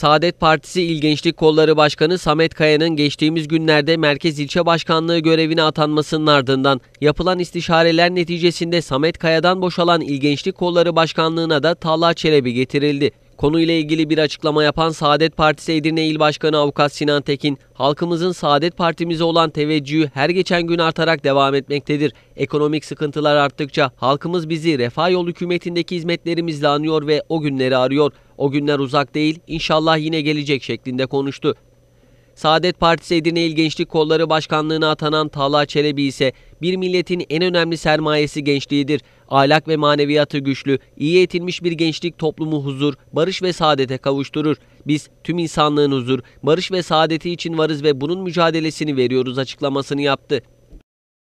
Saadet Partisi İl Gençlik Kolları Başkanı Samet Kaya'nın geçtiğimiz günlerde Merkez İlçe Başkanlığı görevine atanmasının ardından yapılan istişareler neticesinde Samet Kaya'dan boşalan İl Gençlik Kolları Başkanlığı'na da Talha Çelebi getirildi. Konuyla ilgili bir açıklama yapan Saadet Partisi Edirne İl Başkanı Avukat Sinan Tekin, halkımızın Saadet Partimize olan teveccühü her geçen gün artarak devam etmektedir. Ekonomik sıkıntılar arttıkça halkımız bizi refah yol hükümetindeki hizmetlerimizle anıyor ve o günleri arıyor. O günler uzak değil, inşallah yine gelecek şeklinde konuştu. Saadet Partisi Edirne İl Gençlik Kolları Başkanlığı'na atanan Talha Çelebi ise bir milletin en önemli sermayesi gençliğidir. Ahlak ve maneviyatı güçlü, iyi eğitilmiş bir gençlik toplumu huzur, barış ve saadete kavuşturur. Biz tüm insanlığın huzur, barış ve saadeti için varız ve bunun mücadelesini veriyoruz açıklamasını yaptı.